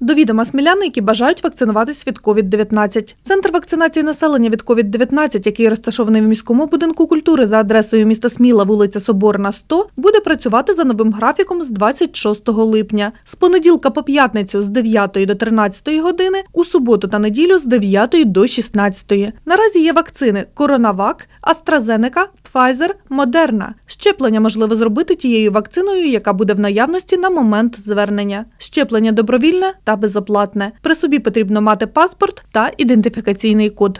До відома сміляни, які бажають вакцинуватись від COVID-19. Центр вакцинації населення від COVID-19, який розташований в міському будинку культури за адресою міста Сміла, вулиця Соборна, 100, буде працювати за новим графіком з 26 липня. З понеділка по п'ятницю з 9 до 13 години, у суботу та неділю з 9 до 16. Наразі є вакцини Коронавак, Астразенека, Пфайзер, Модерна. Щеплення можливо зробити тією вакциною, яка буде в наявності на момент звернення. Щеплення добровільне та безоплатне. При собі потрібно мати паспорт та ідентифікаційний код.